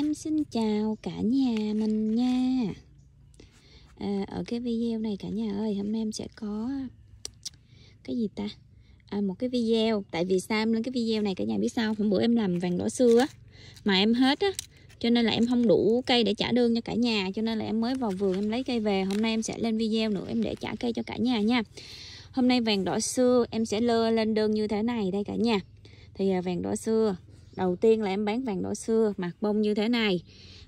Em xin chào cả nhà mình nha à, Ở cái video này cả nhà ơi Hôm nay em sẽ có Cái gì ta à, Một cái video Tại vì sao em lên cái video này cả nhà biết sao Hôm bữa em làm vàng đỏ xưa á Mà em hết á Cho nên là em không đủ cây để trả đơn cho cả nhà Cho nên là em mới vào vườn em lấy cây về Hôm nay em sẽ lên video nữa em để trả cây cho cả nhà nha Hôm nay vàng đỏ xưa Em sẽ lơ lên đơn như thế này đây cả nhà Thì à, vàng đỏ xưa đầu tiên là em bán vàng đỏ xưa mặt bông như thế này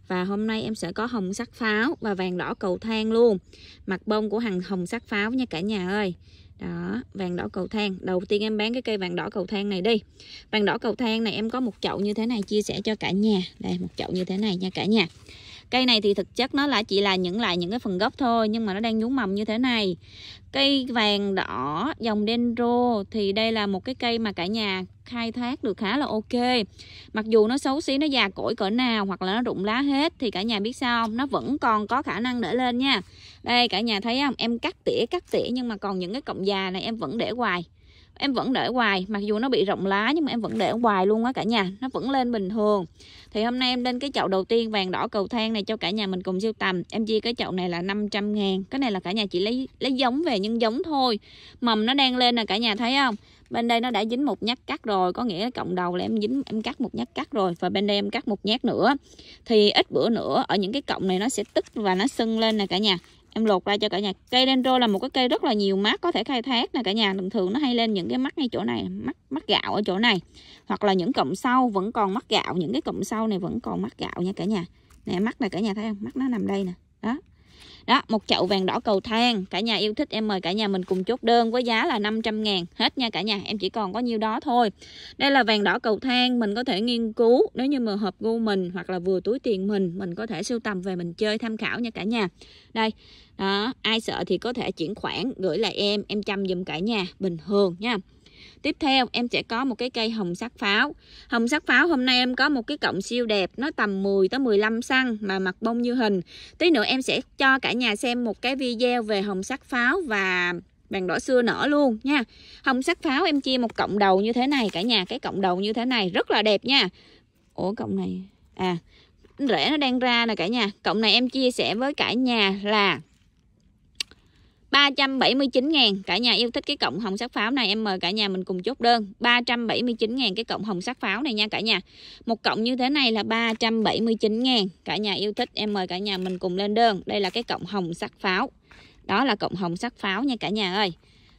và hôm nay em sẽ có hồng sắc pháo và vàng đỏ cầu thang luôn mặt bông của hàng hồng sắc pháo nha cả nhà ơi đó vàng đỏ cầu thang đầu tiên em bán cái cây vàng đỏ cầu thang này đi vàng đỏ cầu thang này em có một chậu như thế này chia sẻ cho cả nhà đây một chậu như thế này nha cả nhà cây này thì thực chất nó là chỉ là những lại những cái phần gốc thôi nhưng mà nó đang nhú mầm như thế này cây vàng đỏ dòng dendro thì đây là một cái cây mà cả nhà khai thác được khá là ok mặc dù nó xấu xí nó già cỗi cỡ nào hoặc là nó rụng lá hết thì cả nhà biết sao không nó vẫn còn có khả năng để lên nha đây cả nhà thấy không em cắt tỉa cắt tỉa nhưng mà còn những cái cọng già này em vẫn để hoài em vẫn để hoài mặc dù nó bị rộng lá nhưng mà em vẫn để hoài luôn á cả nhà nó vẫn lên bình thường thì hôm nay em lên cái chậu đầu tiên vàng đỏ cầu thang này cho cả nhà mình cùng siêu tầm em chia cái chậu này là 500 ngàn cái này là cả nhà chỉ lấy lấy giống về nhưng giống thôi mầm nó đang lên nè cả nhà thấy không bên đây nó đã dính một nhát cắt rồi có nghĩa cộng đầu là em dính em cắt một nhát cắt rồi và bên đây em cắt một nhát nữa thì ít bữa nữa ở những cái cọng này nó sẽ tức và nó sưng lên nè cả nhà em lột ra cho cả nhà cây dendro là một cái cây rất là nhiều mắt có thể khai thác nè cả nhà thường thường nó hay lên những cái mắt ngay chỗ này mắt mắt gạo ở chỗ này hoặc là những cọng sau vẫn còn mắt gạo những cái cọng sau này vẫn còn mắt gạo nha cả nhà nè mắt này cả nhà thấy không mắt nó nằm đây nè đó đó một chậu vàng đỏ cầu thang cả nhà yêu thích em mời cả nhà mình cùng chốt đơn với giá là 500 ngàn hết nha cả nhà em chỉ còn có nhiêu đó thôi đây là vàng đỏ cầu thang mình có thể nghiên cứu nếu như mà hợp gu mình hoặc là vừa túi tiền mình mình có thể sưu tầm về mình chơi tham khảo nha cả nhà đây đó ai sợ thì có thể chuyển khoản gửi lại em em chăm dùm cả nhà bình thường nha tiếp theo em sẽ có một cái cây hồng sắc pháo hồng sắc pháo hôm nay em có một cái cọng siêu đẹp nó tầm 10 tới 15 xăng mà mặt bông như hình tí nữa em sẽ cho cả nhà xem một cái video về hồng sắc pháo và vàng đỏ xưa nở luôn nha hồng sắc pháo em chia một cọng đầu như thế này cả nhà cái cọng đầu như thế này rất là đẹp nha ủa cọng này à rễ nó đang ra nè cả nhà cọng này em chia sẻ với cả nhà là 379.000 Cả nhà yêu thích cái cộng hồng sắc pháo này Em mời cả nhà mình cùng chốt đơn 379.000 cái cộng hồng sắc pháo này nha cả nhà Một cộng như thế này là 379.000 Cả nhà yêu thích em mời cả nhà mình cùng lên đơn Đây là cái cộng hồng sắc pháo Đó là cộng hồng sắc pháo nha cả nhà ơi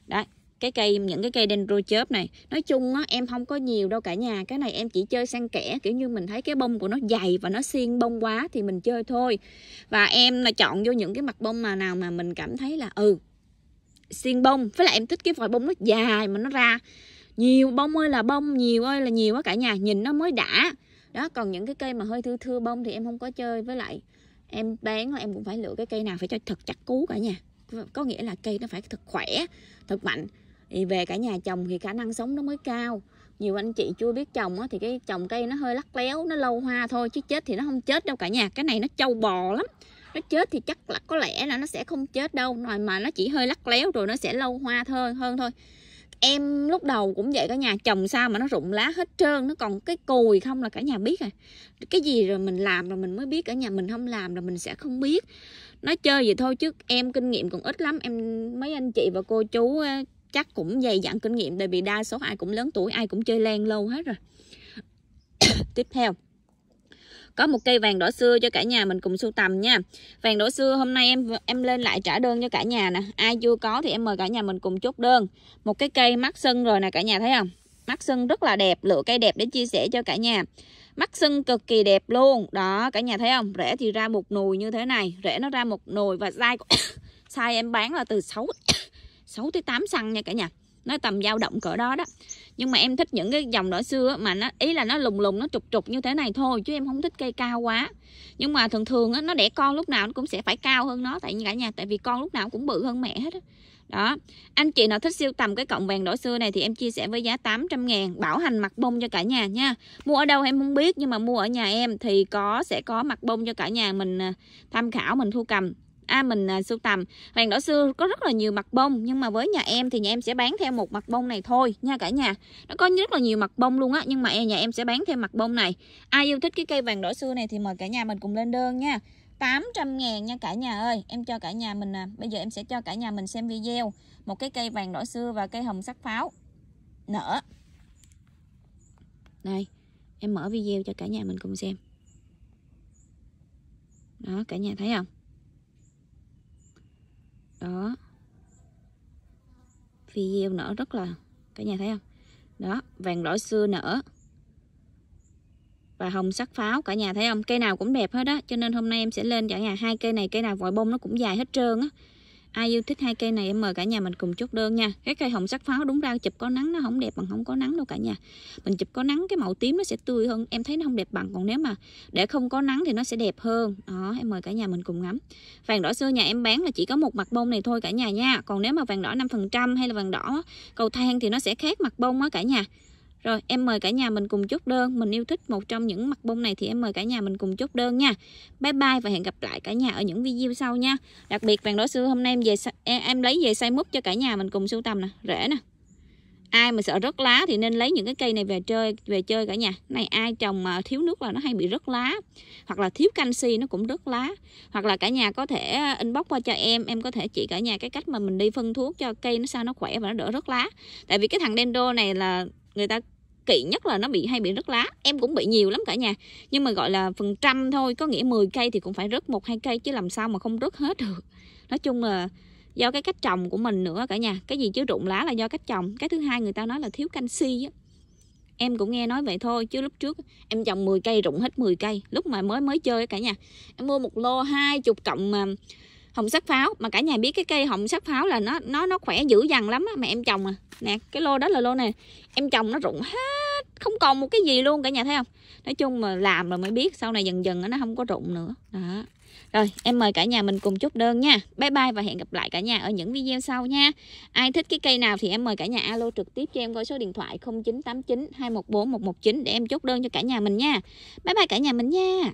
Đấy cái cây những cái cây dendro chớp này nói chung á, em không có nhiều đâu cả nhà cái này em chỉ chơi sang kẻ kiểu như mình thấy cái bông của nó dày và nó xiên bông quá thì mình chơi thôi và em là chọn vô những cái mặt bông mà nào mà mình cảm thấy là ừ xiên bông với lại em thích cái vòi bông nó dài mà nó ra nhiều bông ơi là bông nhiều ơi là nhiều quá cả nhà nhìn nó mới đã đó còn những cái cây mà hơi thưa thưa bông thì em không có chơi với lại em bán là em cũng phải lựa cái cây nào phải cho thật chắc cú cả nhà có nghĩa là cây nó phải thật khỏe thật mạnh thì về cả nhà trồng thì khả năng sống nó mới cao nhiều anh chị chưa biết trồng thì cái trồng cây nó hơi lắc léo nó lâu hoa thôi chứ chết thì nó không chết đâu cả nhà cái này nó trâu bò lắm nó chết thì chắc là có lẽ là nó sẽ không chết đâu rồi mà nó chỉ hơi lắc léo rồi nó sẽ lâu hoa thôi hơn thôi em lúc đầu cũng vậy cả nhà trồng sao mà nó rụng lá hết trơn nó còn cái cùi không là cả nhà biết rồi à. cái gì rồi mình làm rồi mình mới biết cả nhà mình không làm rồi mình sẽ không biết nói chơi vậy thôi chứ em kinh nghiệm còn ít lắm em mấy anh chị và cô chú chắc cũng dày dặn kinh nghiệm tại vì đa số ai cũng lớn tuổi ai cũng chơi lan lâu hết rồi tiếp theo có một cây vàng đỏ xưa cho cả nhà mình cùng sưu tầm nha vàng đỏ xưa hôm nay em em lên lại trả đơn cho cả nhà nè ai chưa có thì em mời cả nhà mình cùng chốt đơn một cái cây mắt sưng rồi nè cả nhà thấy không mắt sưng rất là đẹp lựa cây đẹp để chia sẻ cho cả nhà mắt sưng cực kỳ đẹp luôn đó cả nhà thấy không rễ thì ra một nồi như thế này rễ nó ra một nồi và size của... size em bán là từ 6 6 tới 8 xăng nha cả nhà nó tầm dao động cỡ đó đó nhưng mà em thích những cái dòng đỏ xưa mà nó ý là nó lùng lùng nó trục trục như thế này thôi chứ em không thích cây cao quá nhưng mà thường thường á, nó đẻ con lúc nào nó cũng sẽ phải cao hơn nó tại cả nhà tại vì con lúc nào cũng bự hơn mẹ hết đó. đó anh chị nào thích siêu tầm cái cọng vàng đỏ xưa này thì em chia sẻ với giá 800 ngàn bảo hành mặt bông cho cả nhà nha mua ở đâu em không biết nhưng mà mua ở nhà em thì có sẽ có mặt bông cho cả nhà mình à, tham khảo mình thu cầm à, mình à, sưu tầm vàng đỏ xưa có rất là nhiều mặt bông nhưng mà với nhà em thì nhà em sẽ bán theo một mặt bông này thôi nha cả nhà nó có rất là nhiều mặt bông luôn á nhưng mà e, nhà em sẽ bán theo mặt bông này ai yêu thích cái cây vàng đỏ xưa này thì mời cả nhà mình cùng lên đơn nha 800 ngàn nha cả nhà ơi Em cho cả nhà mình à. Bây giờ em sẽ cho cả nhà mình xem video Một cái cây vàng đỏ xưa và cây hồng sắc pháo Nở Đây Em mở video cho cả nhà mình cùng xem Đó cả nhà thấy không đó phi diêu nở rất là cả nhà thấy không đó vàng đỏ xưa nở và hồng sắc pháo cả nhà thấy không cây nào cũng đẹp hết á cho nên hôm nay em sẽ lên cả nhà hai cây này cây nào vòi bông nó cũng dài hết trơn á ai yêu thích hai cây này em mời cả nhà mình cùng chốt đơn nha cái cây hồng sắc pháo đúng ra chụp có nắng nó không đẹp bằng không có nắng đâu cả nhà mình chụp có nắng cái màu tím nó sẽ tươi hơn em thấy nó không đẹp bằng còn nếu mà để không có nắng thì nó sẽ đẹp hơn đó em mời cả nhà mình cùng ngắm vàng đỏ xưa nhà em bán là chỉ có một mặt bông này thôi cả nhà nha còn nếu mà vàng đỏ 5% hay là vàng đỏ cầu thang thì nó sẽ khác mặt bông á cả nhà rồi em mời cả nhà mình cùng chốt đơn Mình yêu thích một trong những mặt bông này thì em mời cả nhà mình cùng chốt đơn nha Bye bye và hẹn gặp lại cả nhà ở những video sau nha Đặc biệt vàng đỏ xưa hôm nay em về em lấy về say mút cho cả nhà mình cùng sưu tầm nè Rễ nè Ai mà sợ rớt lá thì nên lấy những cái cây này về chơi về chơi cả nhà Này ai trồng mà thiếu nước là nó hay bị rớt lá Hoặc là thiếu canxi nó cũng rớt lá Hoặc là cả nhà có thể à, inbox qua cho em Em có thể chỉ cả nhà cái cách mà mình đi phân thuốc cho cây nó sao nó khỏe và nó đỡ rớt lá Tại vì cái thằng dendro này là người ta kỵ nhất là nó bị hay bị rớt lá em cũng bị nhiều lắm cả nhà nhưng mà gọi là phần trăm thôi có nghĩa 10 cây thì cũng phải rớt một hai cây chứ làm sao mà không rớt hết được nói chung là do cái cách trồng của mình nữa cả nhà cái gì chứ rụng lá là do cách trồng cái thứ hai người ta nói là thiếu canxi á em cũng nghe nói vậy thôi chứ lúc trước em trồng 10 cây rụng hết 10 cây lúc mà mới mới chơi cả nhà em mua một lô hai chục cộng hồng sắc pháo mà cả nhà biết cái cây hồng sắc pháo là nó nó nó khỏe dữ dằn lắm á mà em trồng à nè cái lô đó là lô này em trồng nó rụng hết không còn một cái gì luôn cả nhà thấy không nói chung mà làm rồi mới biết sau này dần dần nó không có rụng nữa đó rồi em mời cả nhà mình cùng chốt đơn nha Bye bye và hẹn gặp lại cả nhà ở những video sau nha Ai thích cái cây nào thì em mời cả nhà alo trực tiếp cho em gọi số điện thoại 0989 214 119 Để em chốt đơn cho cả nhà mình nha Bye bye cả nhà mình nha